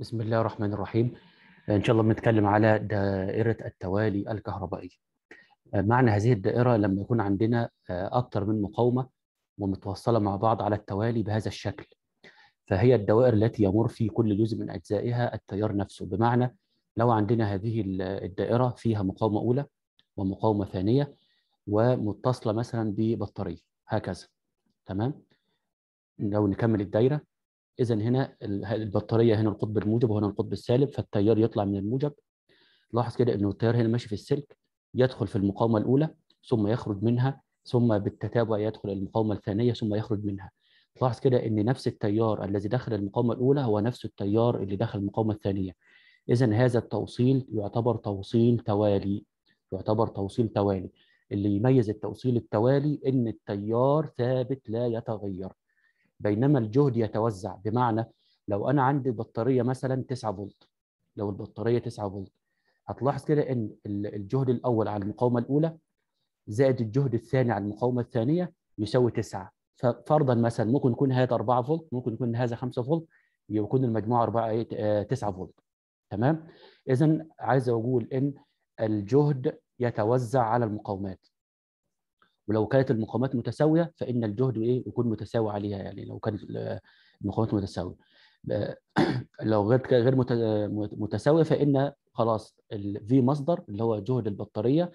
بسم الله الرحمن الرحيم آه، إن شاء الله بنتكلم على دائرة التوالي الكهربائي آه، معنى هذه الدائرة لما يكون عندنا آه، أكثر من مقاومة ومتوصلة مع بعض على التوالي بهذا الشكل فهي الدوائر التي يمر في كل جزء من أجزائها التيار نفسه بمعنى لو عندنا هذه الدائرة فيها مقاومة أولى ومقاومة ثانية ومتصلة مثلا ببطارية هكذا تمام لو نكمل الدايرة اذا هنا البطاريه هنا القطب الموجب وهنا القطب السالب فالتيار يطلع من الموجب لاحظ كده انه التيار هنا ماشي في السلك يدخل في المقاومه الاولى ثم يخرج منها ثم بالتتابع يدخل المقاومه الثانيه ثم يخرج منها تلاحظ كده ان نفس التيار الذي دخل المقاومه الاولى هو نفس التيار اللي دخل المقاومه الثانيه اذا هذا التوصيل يعتبر توصيل توالي يعتبر توصيل توالي اللي يميز التوصيل التوالي ان التيار ثابت لا يتغير بينما الجهد يتوزع بمعنى لو انا عندي بطاريه مثلا 9 فولت لو البطاريه 9 فولت هتلاحظ كده ان الجهد الاول على المقاومه الاولى زائد الجهد الثاني على المقاومه الثانيه يساوي 9 ففرضا مثلا ممكن يكون هذا 4 فولت ممكن يكون هذا 5 فولت يكون المجموع 4 9 إيه، آه، فولت تمام اذا عايز اقول ان الجهد يتوزع على المقاومات ولو كانت المقاومات متساويه فان الجهد ايه يكون متساوي عليها يعني لو كانت المقاومات متساويه لو غير غير متساويه فان خلاص الفي مصدر اللي هو جهد البطاريه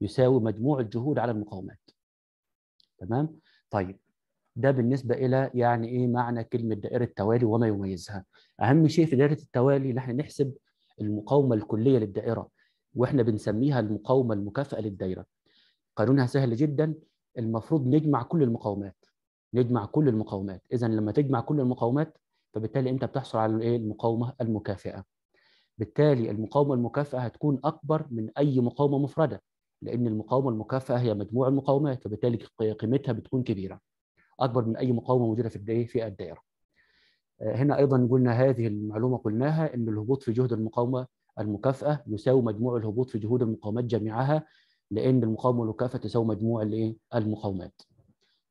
يساوي مجموع الجهود على المقاومات تمام طيب ده بالنسبه الى يعني ايه معنى كلمه دائره التوالي وما يميزها اهم شيء في دائره التوالي ان احنا نحسب المقاومه الكليه للدائره واحنا بنسميها المقاومه المكافئه للدائره قانونها سهل جدا المفروض نجمع كل المقاومات نجمع كل المقاومات اذا لما تجمع كل المقاومات فبالتالي انت بتحصل على الايه المقاومه المكافئه بالتالي المقاومه المكافئه هتكون اكبر من اي مقاومه مفرده لان المقاومه المكافئه هي مجموع المقاومات فبالتالي قيمتها بتكون كبيره اكبر من اي مقاومه موجوده في الدائره في الدائره آه، هنا ايضا قلنا هذه المعلومه قلناها ان الهبوط في جهد المقاومه المكافئه يساوي مجموع الهبوط في جهود المقاومات جميعها لان المقاومه والمكافاه تساوي مجموع الايه المقاومات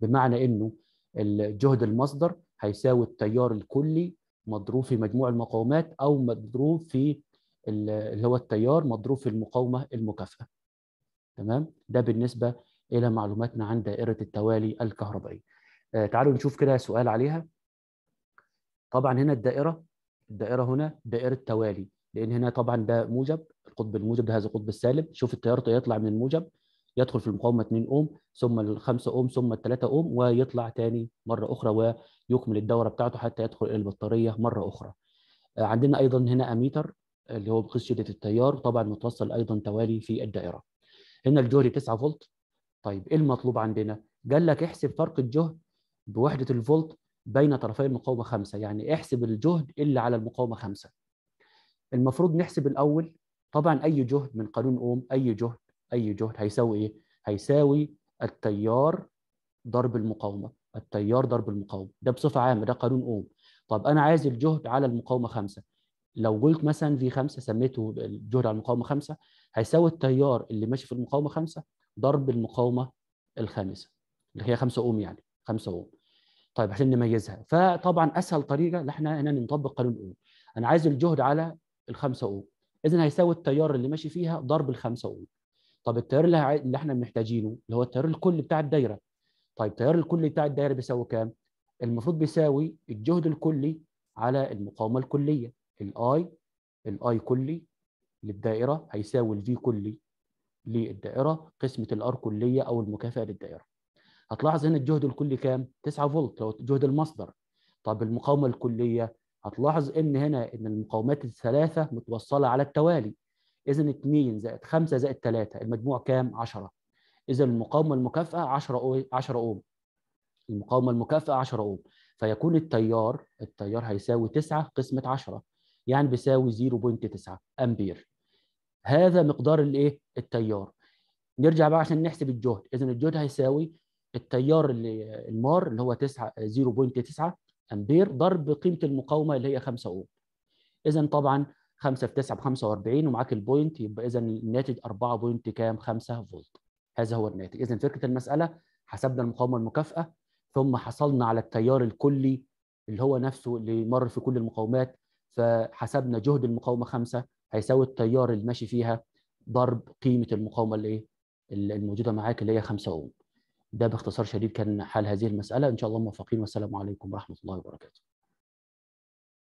بمعنى انه الجهد المصدر هيساوي التيار الكلي مضروب في مجموع المقاومات او مضروب في اللي هو التيار مضروب في المقاومه المكافاه تمام ده بالنسبه الى معلوماتنا عن دائره التوالي الكهربائي آه تعالوا نشوف كده سؤال عليها طبعا هنا الدائره الدائره هنا دائره توالي لان هنا طبعا ده موجب القطب الموجب ده هذا القطب السالب شوف التيار يطلع من الموجب يدخل في المقاومه 2 اوم ثم ال 5 اوم ثم ال 3 اوم ويطلع ثاني مره اخرى ويكمل الدوره بتاعته حتى يدخل الى البطاريه مره اخرى. آه، عندنا ايضا هنا اميتر اللي هو بقيس شده التيار طبعا متوصل ايضا توالي في الدائره. هنا الجهد 9 فولت. طيب ايه المطلوب عندنا؟ قال لك احسب فرق الجهد بوحده الفولت بين طرفي المقاومه 5 يعني احسب الجهد اللي على المقاومه 5. المفروض نحسب الاول طبعا اي جهد من قانون اوم اي جهد اي جهد هيساوي ايه؟ هيساوي التيار ضرب المقاومه، التيار ضرب المقاومه، ده بصفه عامه ده قانون اوم. طب انا عايز الجهد على المقاومه خمسه، لو قلت مثلا في خمسه سميته الجهد على المقاومه خمسه هيساوي التيار اللي ماشي في المقاومه خمسه ضرب المقاومه الخامسه اللي هي خمسه اوم يعني خمسه اوم. طيب عشان نميزها فطبعا اسهل طريقه ان احنا هنا نطبق قانون اوم. انا عايز الجهد على الخمسه اوم اذا هيساوي التيار اللي ماشي فيها ضرب الخمسه اوم طب التيار اللي, اللي احنا محتاجينه اللي هو التيار الكلي بتاع الدايره طيب التيار الكلي بتاع الدايره بيساوي كام المفروض بيساوي الجهد الكلي على المقاومه الكليه الاي الاي كلي للدائره هيساوي الفي كلي للدائره قسمه الار كليه او المكافاه للدائره هتلاحظ هنا الجهد الكلي كام 9 فولت لو جهد المصدر طب المقاومه الكليه هتلاحظ ان هنا ان المقاومات الثلاثه متوصله على التوالي اذا 2 زائد 5 زائد 3 المجموع كام 10 اذا المقاومه المكافئه 10 10 اوم المقاومه المكافئه 10 اوم فيكون التيار التيار هيساوي 9 قسمه 10 يعني بيساوي 0.9 امبير هذا مقدار الايه التيار نرجع بقى عشان نحسب الجهد اذا الجهد هيساوي التيار اللي المار اللي هو 9 0.9 امبير ضرب قيمه المقاومه اللي هي 5 اوم اذا طبعا 5 في 9 ب 45 ومعاك البوينت يبقى اذا الناتج 4 بوينت كام 5 فولت هذا هو الناتج اذا فكره المساله حسبنا المقاومه المكافاه ثم حصلنا على التيار الكلي اللي هو نفسه اللي مر في كل المقاومات فحسبنا جهد المقاومه 5 هيساوي التيار اللي ماشي فيها ضرب قيمه المقاومه اللي ايه الموجوده معاك اللي هي 5 اوم ده باختصار شديد كان حال هذه المسألة إن شاء الله موفقين والسلام عليكم ورحمة الله وبركاته